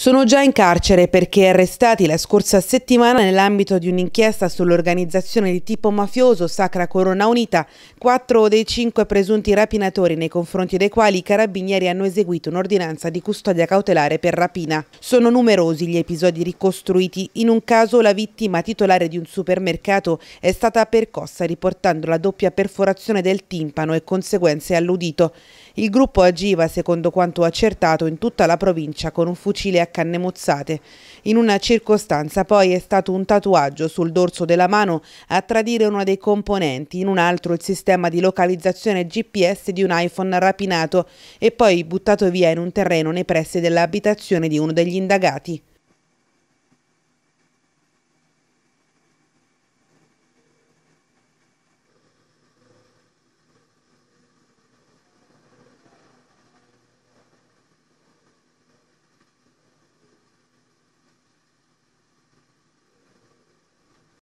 sono già in carcere perché arrestati la scorsa settimana nell'ambito di un'inchiesta sull'organizzazione di tipo mafioso Sacra Corona Unita, quattro dei cinque presunti rapinatori nei confronti dei quali i carabinieri hanno eseguito un'ordinanza di custodia cautelare per rapina. Sono numerosi gli episodi ricostruiti, in un caso la vittima titolare di un supermercato è stata percossa riportando la doppia perforazione del timpano e conseguenze all'udito. Il gruppo agiva, secondo quanto accertato, in tutta la provincia con un fucile a canne mozzate. In una circostanza poi è stato un tatuaggio sul dorso della mano a tradire uno dei componenti, in un altro il sistema di localizzazione GPS di un iPhone rapinato e poi buttato via in un terreno nei pressi dell'abitazione di uno degli indagati.